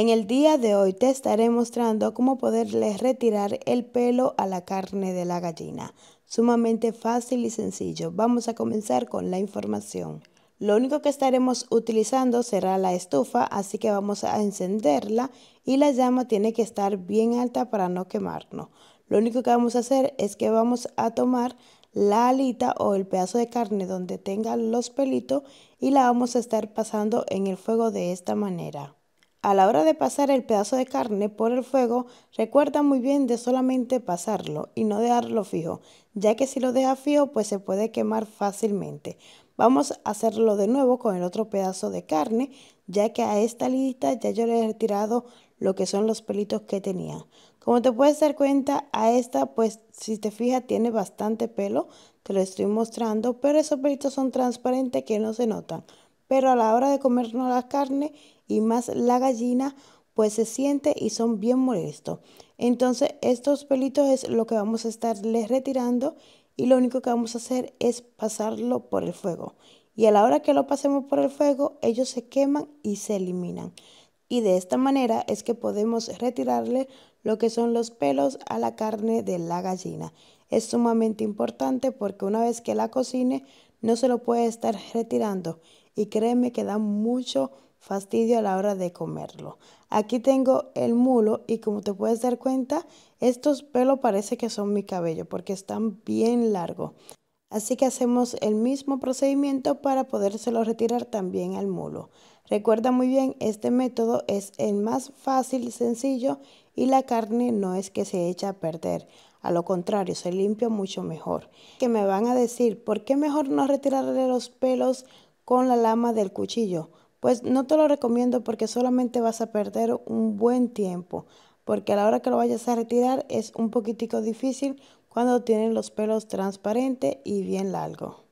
En el día de hoy te estaré mostrando cómo poderle retirar el pelo a la carne de la gallina. Sumamente fácil y sencillo. Vamos a comenzar con la información. Lo único que estaremos utilizando será la estufa, así que vamos a encenderla y la llama tiene que estar bien alta para no quemarnos. Lo único que vamos a hacer es que vamos a tomar la alita o el pedazo de carne donde tenga los pelitos y la vamos a estar pasando en el fuego de esta manera. A la hora de pasar el pedazo de carne por el fuego, recuerda muy bien de solamente pasarlo y no dejarlo fijo, ya que si lo deja fijo pues se puede quemar fácilmente. Vamos a hacerlo de nuevo con el otro pedazo de carne, ya que a esta lista ya yo le he retirado lo que son los pelitos que tenía. Como te puedes dar cuenta, a esta pues si te fijas tiene bastante pelo, te lo estoy mostrando, pero esos pelitos son transparentes que no se notan pero a la hora de comernos la carne y más la gallina, pues se siente y son bien molestos. Entonces estos pelitos es lo que vamos a estarles retirando y lo único que vamos a hacer es pasarlo por el fuego. Y a la hora que lo pasemos por el fuego, ellos se queman y se eliminan. Y de esta manera es que podemos retirarle lo que son los pelos a la carne de la gallina. Es sumamente importante porque una vez que la cocine no se lo puede estar retirando y créeme que da mucho fastidio a la hora de comerlo. Aquí tengo el mulo y como te puedes dar cuenta, estos pelos parece que son mi cabello porque están bien largos. Así que hacemos el mismo procedimiento para podérselo retirar también al mulo. Recuerda muy bien, este método es el más fácil, sencillo y la carne no es que se echa a perder. A lo contrario, se limpia mucho mejor. Que me van a decir, ¿por qué mejor no retirarle los pelos con la lama del cuchillo. Pues no te lo recomiendo porque solamente vas a perder un buen tiempo, porque a la hora que lo vayas a retirar es un poquitico difícil cuando tienen los pelos transparente y bien largo.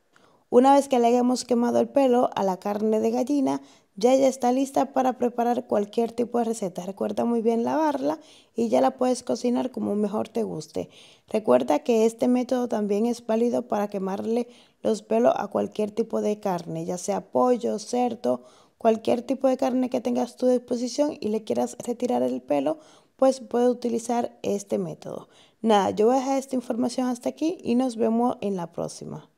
Una vez que le hayamos quemado el pelo a la carne de gallina, ya ya está lista para preparar cualquier tipo de receta. Recuerda muy bien lavarla y ya la puedes cocinar como mejor te guste. Recuerda que este método también es válido para quemarle los pelos a cualquier tipo de carne, ya sea pollo, cerdo, cualquier tipo de carne que tengas a tu disposición y le quieras retirar el pelo, pues puedes utilizar este método. Nada, yo voy a dejar esta información hasta aquí y nos vemos en la próxima.